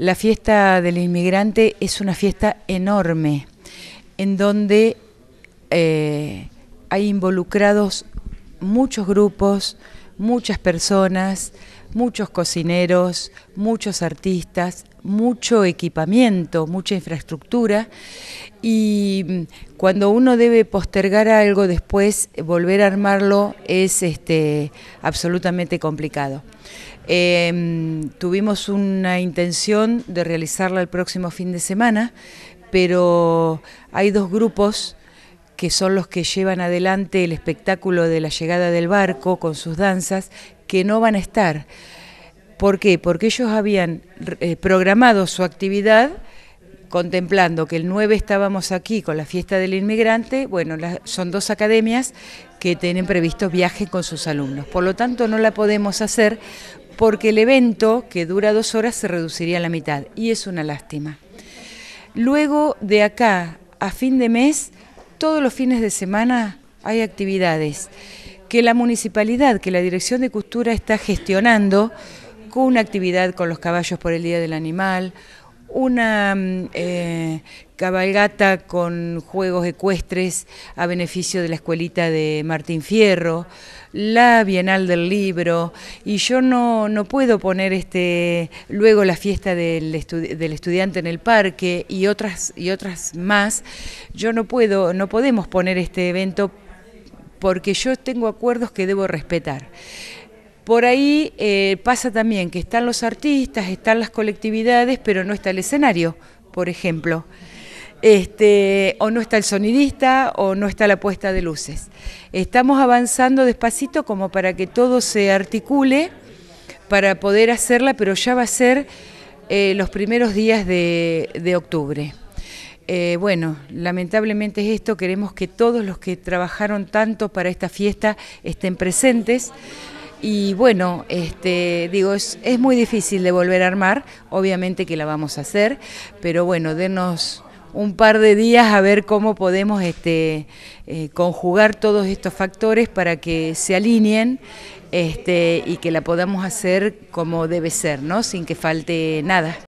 La fiesta del inmigrante es una fiesta enorme, en donde eh, hay involucrados muchos grupos, muchas personas, muchos cocineros, muchos artistas, mucho equipamiento, mucha infraestructura y mm, cuando uno debe postergar algo después, volver a armarlo es este, absolutamente complicado. Em, tuvimos una intención de realizarla el próximo fin de semana, pero hay dos grupos que son los que llevan adelante el espectáculo de la llegada del barco con sus danzas, que no van a estar. ¿Por qué? Porque ellos habían eh, programado su actividad contemplando que el 9 estábamos aquí con la fiesta del inmigrante, bueno, son dos academias que tienen previsto viaje con sus alumnos. Por lo tanto, no la podemos hacer porque el evento, que dura dos horas, se reduciría a la mitad y es una lástima. Luego, de acá a fin de mes, todos los fines de semana hay actividades que la municipalidad, que la Dirección de Cultura está gestionando con una actividad con los caballos por el Día del Animal, una mm, eh, cabalgata con juegos ecuestres a beneficio de la escuelita de Martín Fierro, la Bienal del Libro, y yo no, no puedo poner este luego la fiesta del, del, estudiante en el parque y otras, y otras más, yo no puedo, no podemos poner este evento porque yo tengo acuerdos que debo respetar. Por ahí eh, pasa también que están los artistas, están las colectividades, pero no está el escenario, por ejemplo. Este, o no está el sonidista, o no está la puesta de luces. Estamos avanzando despacito como para que todo se articule para poder hacerla, pero ya va a ser eh, los primeros días de, octubre. Eh, bueno, lamentablemente es esto, queremos que todos los que trabajaron tanto para esta fiesta estén presentes. Y bueno, este, digo, es, muy difícil de volver a armar, obviamente que la vamos a hacer, pero bueno, denos un par de días a ver cómo podemos este, eh, conjugar todos estos factores para que se alineen este, y que la podamos hacer como debe ser, ¿no? sin que falte nada.